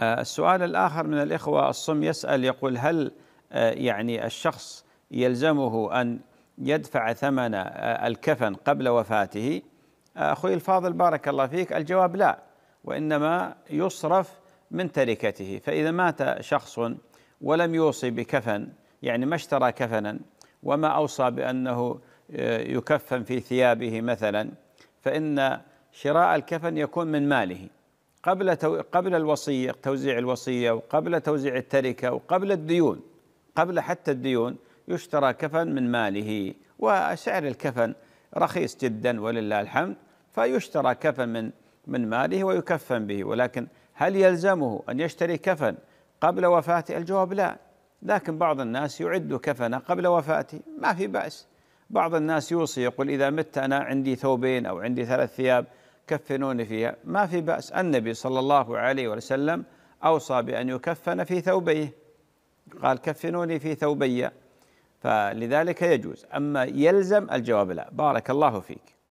آه، السؤال الآخر من الإخوة الصم يسأل يقول هل آه، يعني الشخص يلزمه أن يدفع ثمن آه، الكفن قبل وفاته أخوي الفاضل بارك الله فيك الجواب لا وإنما يصرف من تركته فإذا مات شخص ولم يوصي بكفن يعني ما اشترى كفنا وما أوصى بأنه يكفن في ثيابه مثلا فإن شراء الكفن يكون من ماله قبل تو... قبل الوصيه توزيع الوصيه وقبل توزيع التركه وقبل الديون قبل حتى الديون يشترى كفن من ماله وسعر الكفن رخيص جدا ولله الحمد فيشترى كفن من من ماله ويكفن به ولكن هل يلزمه ان يشتري كفن قبل وفاته؟ الجواب لا لكن بعض الناس يعد كفنه قبل وفاته ما في باس بعض الناس يوصي يقول اذا مت انا عندي ثوبين او عندي ثلاث ثياب كفنوني فيها ما في بأس النبي صلى الله عليه وسلم أوصى بأن يكفن في ثوبيه قال كفنوني في ثوبي فلذلك يجوز أما يلزم الجواب لا بارك الله فيك